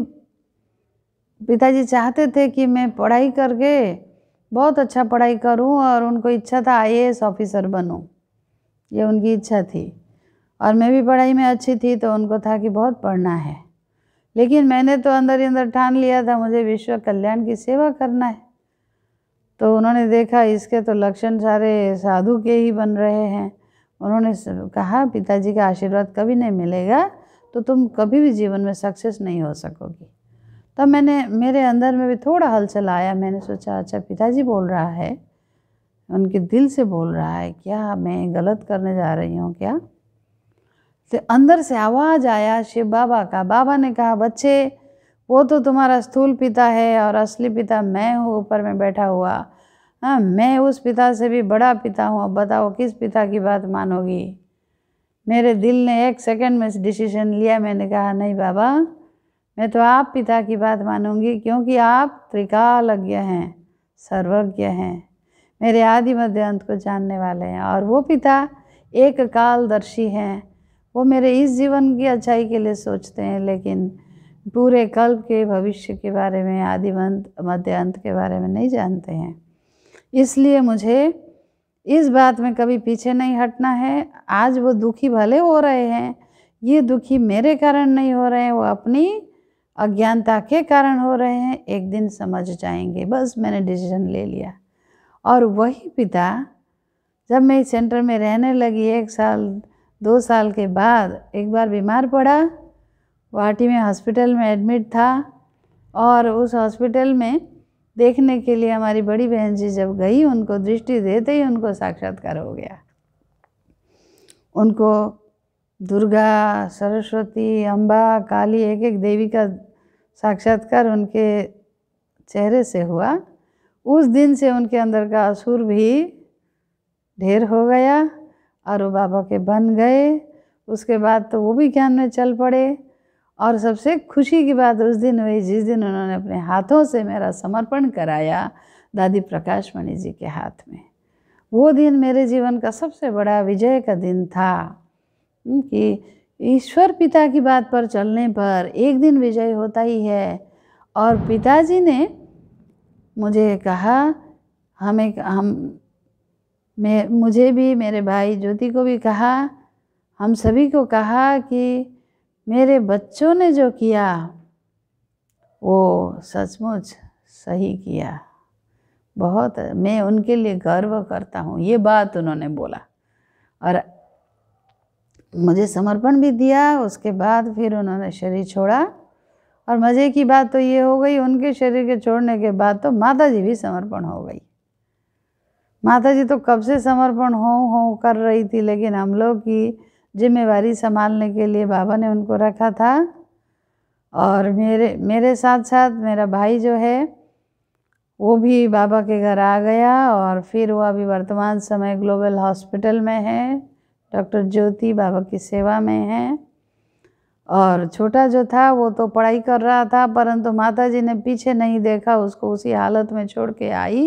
पिताजी चाहते थे कि मैं पढ़ाई करके बहुत अच्छा पढ़ाई करूं और उनको इच्छा था आई ऑफिसर बनूं ये उनकी इच्छा थी और मैं भी पढ़ाई में अच्छी थी तो उनको था कि बहुत पढ़ना है लेकिन मैंने तो अंदर ही अंदर ठान लिया था मुझे विश्व कल्याण की सेवा करना है तो उन्होंने देखा इसके तो लक्षण सारे साधु के ही बन रहे हैं उन्होंने कहा पिताजी का आशीर्वाद कभी नहीं मिलेगा तो तुम कभी भी जीवन में सक्सेस नहीं हो सकोगी तब मैंने मेरे अंदर में भी थोड़ा हलचल आया मैंने सोचा अच्छा पिताजी बोल रहा है उनके दिल से बोल रहा है क्या मैं गलत करने जा रही हूँ क्या तो अंदर से आवाज़ आया शिव बाबा का बाबा ने कहा बच्चे वो तो तुम्हारा स्थूल पिता है और असली पिता मैं हूँ ऊपर में बैठा हुआ हाँ मैं उस पिता से भी बड़ा पिता हूँ अब बताओ किस पिता की बात मानोगी मेरे दिल ने एक सेकंड में डिसीजन लिया मैंने कहा नहीं बाबा मैं तो आप पिता की बात मानूंगी क्योंकि आप त्रिकालज्ञ हैं सर्वज्ञ हैं मेरे आदि मध्य अंत को जानने वाले हैं और वो पिता एक कालदर्शी हैं वो मेरे इस जीवन की अच्छाई के लिए सोचते हैं लेकिन पूरे कल्प के भविष्य के बारे में आदि मध्य अंत के बारे में नहीं जानते हैं इसलिए मुझे इस बात में कभी पीछे नहीं हटना है आज वो दुखी भले हो रहे हैं ये दुखी मेरे कारण नहीं हो रहे हैं वो अपनी अज्ञानता के कारण हो रहे हैं एक दिन समझ जाएंगे बस मैंने डिसीजन ले लिया और वही पिता जब मैं इस सेंटर में रहने लगी एक साल दो साल के बाद एक बार बीमार पड़ा वाटी में हॉस्पिटल में एडमिट था और उस हॉस्पिटल में देखने के लिए हमारी बड़ी बहन जी जब गई उनको दृष्टि देते ही उनको साक्षात्कार हो गया उनको दुर्गा सरस्वती अम्बा काली एक एक देवी का साक्षात्कार उनके चेहरे से हुआ उस दिन से उनके अंदर का असुर भी ढेर हो गया और वो बाबा के बन गए उसके बाद तो वो भी ज्ञान में चल पड़े और सबसे खुशी की बात उस दिन हुई जिस दिन उन्होंने अपने हाथों से मेरा समर्पण कराया दादी प्रकाश मणि जी के हाथ में वो दिन मेरे जीवन का सबसे बड़ा विजय का दिन था कि ईश्वर पिता की बात पर चलने पर एक दिन विजय होता ही है और पिताजी ने मुझे कहा हमें हम मैं मुझे भी मेरे भाई ज्योति को भी कहा हम सभी को कहा कि मेरे बच्चों ने जो किया वो सचमुच सही किया बहुत मैं उनके लिए गर्व करता हूँ ये बात उन्होंने बोला और मुझे समर्पण भी दिया उसके बाद फिर उन्होंने शरीर छोड़ा और मज़े की बात तो ये हो गई उनके शरीर के छोड़ने के बाद तो माता जी भी समर्पण हो गई माता जी तो कब से समर्पण हो हो कर रही थी लेकिन हम लोग की जिम्मेवारी संभालने के लिए बाबा ने उनको रखा था और मेरे मेरे साथ साथ मेरा भाई जो है वो भी बाबा के घर आ गया और फिर वो अभी वर्तमान समय ग्लोबल हॉस्पिटल में है डॉक्टर ज्योति बाबा की सेवा में है और छोटा जो था वो तो पढ़ाई कर रहा था परंतु माता जी ने पीछे नहीं देखा उसको उसी हालत में छोड़ के आई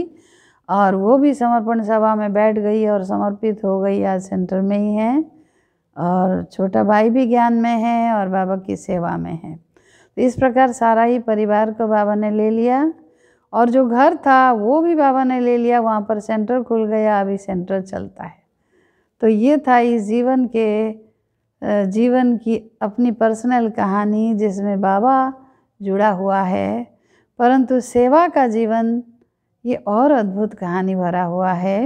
और वो भी समर्पण सभा में बैठ गई और समर्पित हो गई आज सेंटर में ही है और छोटा भाई भी ज्ञान में है और बाबा की सेवा में है तो इस प्रकार सारा ही परिवार को बाबा ने ले लिया और जो घर था वो भी बाबा ने ले लिया वहाँ पर सेंटर खुल गया अभी सेंटर चलता है तो ये था इस जीवन के जीवन की अपनी पर्सनल कहानी जिसमें बाबा जुड़ा हुआ है परंतु सेवा का जीवन ये और अद्भुत कहानी भरा हुआ है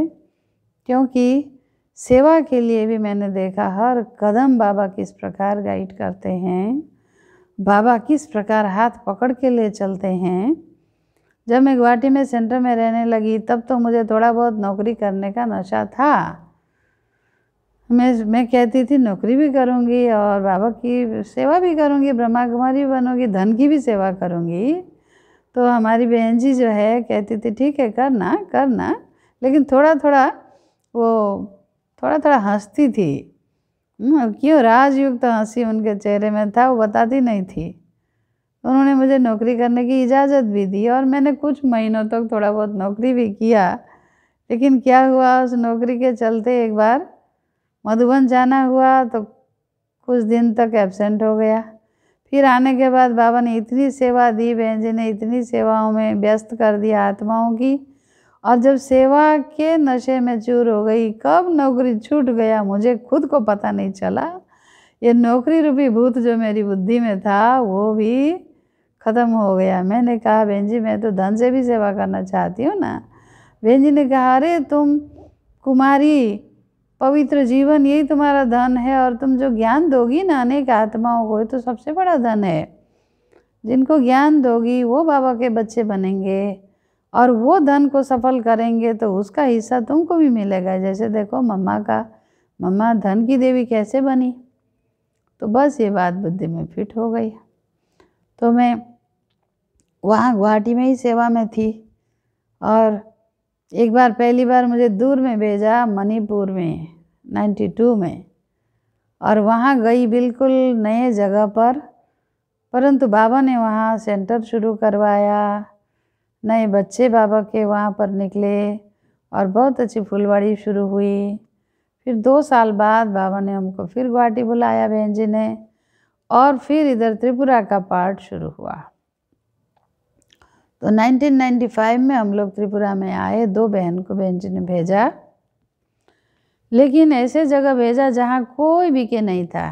क्योंकि सेवा के लिए भी मैंने देखा हर कदम बाबा किस प्रकार गाइड करते हैं बाबा किस प्रकार हाथ पकड़ के ले चलते हैं जब मैं गुवाहाटी में सेंटर में रहने लगी तब तो मुझे थोड़ा बहुत नौकरी करने का नशा था मैं मैं कहती थी नौकरी भी करूँगी और बाबा की सेवा भी करूँगी ब्रह्मा कुमारी भी बनूँगी धन की भी सेवा करूँगी तो हमारी बहन जी जो है कहती थी ठीक है करना करना लेकिन थोड़ा थोड़ा वो थोड़ा थोड़ा हंसती थी हम्म, क्यों राजयुक्त तो हंसी उनके चेहरे में था वो बताती नहीं थी उन्होंने मुझे नौकरी करने की इजाज़त भी दी और मैंने कुछ महीनों तक तो थोड़ा बहुत नौकरी भी किया लेकिन क्या हुआ उस नौकरी के चलते एक बार मधुबन जाना हुआ तो कुछ दिन तक एबसेंट हो गया फिर आने के बाद बाबा ने इतनी सेवा दी बहन जी ने इतनी सेवाओं में व्यस्त कर दिया आत्माओं की और जब सेवा के नशे में चूर हो गई कब नौकरी छूट गया मुझे खुद को पता नहीं चला ये नौकरी रूपी भूत जो मेरी बुद्धि में था वो भी ख़त्म हो गया मैंने कहा बहन जी मैं तो धन से भी सेवा करना चाहती हूँ ना बहन जी ने कहा अरे तुम कुमारी पवित्र जीवन यही तुम्हारा धन है और तुम जो ज्ञान दोगी ना अनेक आत्माओं को तो सबसे बड़ा धन है जिनको ज्ञान दोगी वो बाबा के बच्चे बनेंगे और वो धन को सफल करेंगे तो उसका हिस्सा तुमको भी मिलेगा जैसे देखो मम्मा का मम्मा धन की देवी कैसे बनी तो बस ये बात बुद्धि में फिट हो गई तो मैं वहाँ गुवाहाटी में ही सेवा में थी और एक बार पहली बार मुझे दूर में भेजा मणिपुर में 92 में और वहाँ गई बिल्कुल नए जगह पर परंतु बाबा ने वहाँ सेंटर शुरू करवाया नए बच्चे बाबा के वहाँ पर निकले और बहुत अच्छी फुलवाड़ी शुरू हुई फिर दो साल बाद बाबा ने हमको फिर गुवाहाटी बुलाया बहन जी ने और फिर इधर त्रिपुरा का पार्ट शुरू हुआ तो 1995 में हम लोग त्रिपुरा में आए दो बहन को बहन जी ने भेजा लेकिन ऐसे जगह भेजा जहाँ कोई बीके नहीं था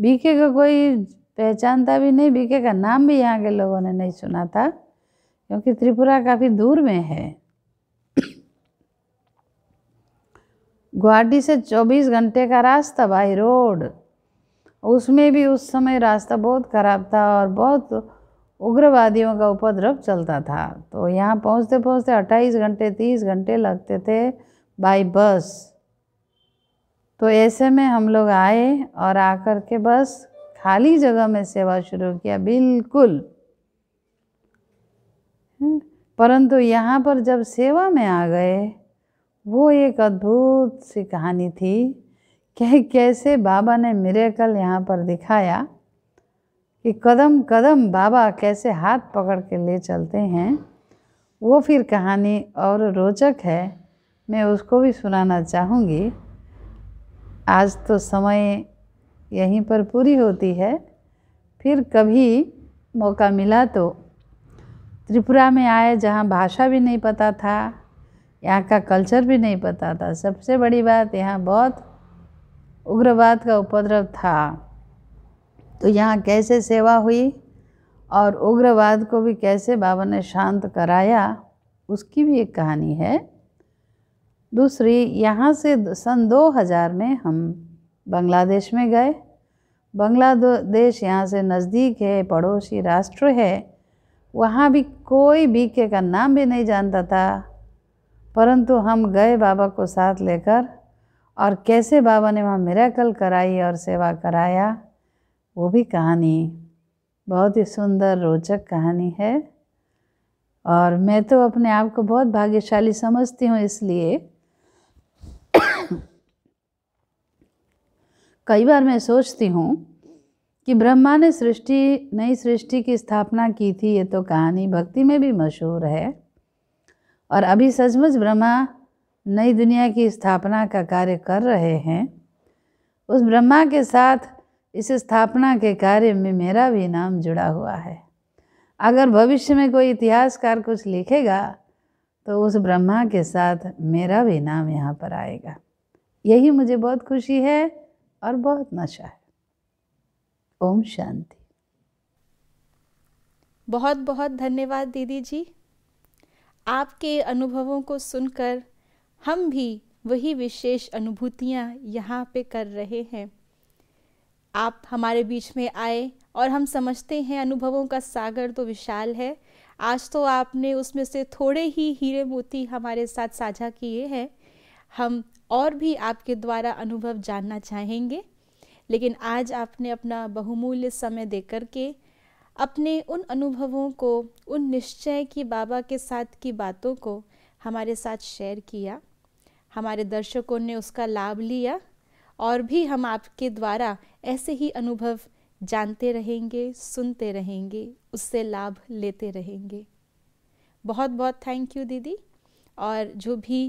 बीके का कोई पहचानता भी नहीं बीके का नाम भी यहाँ के लोगों ने नहीं सुना था क्योंकि त्रिपुरा काफ़ी दूर में है गुवाहाटी से 24 घंटे का रास्ता बाई रोड उसमें भी उस समय रास्ता बहुत ख़राब था और बहुत उग्रवादियों का उपद्रव चलता था तो यहाँ पहुँचते पहुँचते 28 घंटे 30 घंटे लगते थे बाई बस तो ऐसे में हम लोग आए और आकर के बस खाली जगह में सेवा शुरू किया बिल्कुल हम्म, परंतु यहाँ पर जब सेवा में आ गए वो एक अद्भुत सी कहानी थी कि कैसे बाबा ने मेरे कल यहाँ पर दिखाया कि कदम कदम बाबा कैसे हाथ पकड़ के ले चलते हैं वो फिर कहानी और रोचक है मैं उसको भी सुनाना चाहूँगी आज तो समय यहीं पर पूरी होती है फिर कभी मौका मिला तो त्रिपुरा में आए जहाँ भाषा भी नहीं पता था यहाँ का कल्चर भी नहीं पता था सबसे बड़ी बात यहाँ बहुत उग्रवाद का उपद्रव था तो यहाँ कैसे सेवा हुई और उग्रवाद को भी कैसे बाबा ने शांत कराया उसकी भी एक कहानी है दूसरी यहाँ से सन 2000 में हम बांग्लादेश में गए बांग्लादेश यहाँ से नज़दीक है पड़ोसी राष्ट्र है वहाँ भी कोई बीके का नाम भी नहीं जानता था परंतु हम गए बाबा को साथ लेकर और कैसे बाबा ने वहाँ मेरा कल कराई और सेवा कराया वो भी कहानी बहुत ही सुंदर रोचक कहानी है और मैं तो अपने आप को बहुत भाग्यशाली समझती हूँ इसलिए कई बार मैं सोचती हूँ कि ब्रह्मा ने सृष्टि नई सृष्टि की स्थापना की थी ये तो कहानी भक्ति में भी मशहूर है और अभी सचमुच ब्रह्मा नई दुनिया की स्थापना का कार्य कर रहे हैं उस ब्रह्मा के साथ इस स्थापना के कार्य में मेरा भी नाम जुड़ा हुआ है अगर भविष्य में कोई इतिहासकार कुछ लिखेगा तो उस ब्रह्मा के साथ मेरा भी नाम यहाँ पर आएगा यही मुझे बहुत खुशी है और बहुत नशा है ओम शांति बहुत बहुत धन्यवाद दीदी जी आपके अनुभवों को सुनकर हम भी वही विशेष अनुभूतियाँ यहाँ पे कर रहे हैं आप हमारे बीच में आए और हम समझते हैं अनुभवों का सागर तो विशाल है आज तो आपने उसमें से थोड़े ही हीरे मोती हमारे साथ साझा किए हैं हम और भी आपके द्वारा अनुभव जानना चाहेंगे लेकिन आज आपने अपना बहुमूल्य समय दे के अपने उन अनुभवों को उन निश्चय की बाबा के साथ की बातों को हमारे साथ शेयर किया हमारे दर्शकों ने उसका लाभ लिया और भी हम आपके द्वारा ऐसे ही अनुभव जानते रहेंगे सुनते रहेंगे उससे लाभ लेते रहेंगे बहुत बहुत थैंक यू दीदी और जो भी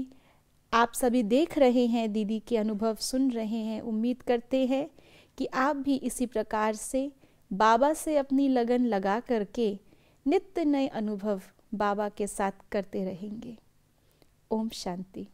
आप सभी देख रहे हैं दीदी के अनुभव सुन रहे हैं उम्मीद करते हैं कि आप भी इसी प्रकार से बाबा से अपनी लगन लगा करके नित्य नए अनुभव बाबा के साथ करते रहेंगे ओम शांति